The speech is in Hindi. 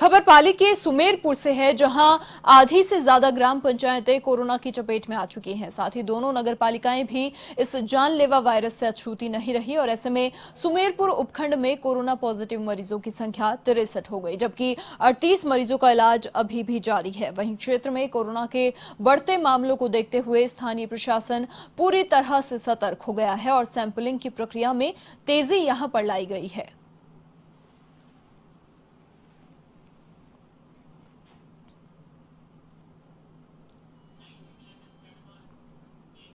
खबर पाली के सुमेरपुर से है जहां आधी से ज्यादा ग्राम पंचायतें कोरोना की चपेट में आ चुकी हैं साथ ही दोनों नगर पालिकाएं भी इस जानलेवा वायरस से अछूती नहीं रही और ऐसे में सुमेरपुर उपखंड में कोरोना पॉजिटिव मरीजों की संख्या तिरसठ हो गई जबकि अड़तीस मरीजों का इलाज अभी भी जारी है वहीं क्षेत्र में कोरोना के बढ़ते मामलों को देखते हुए स्थानीय प्रशासन पूरी तरह से सतर्क हो गया है और सैंपलिंग की प्रक्रिया में तेजी यहां पर लाई गई है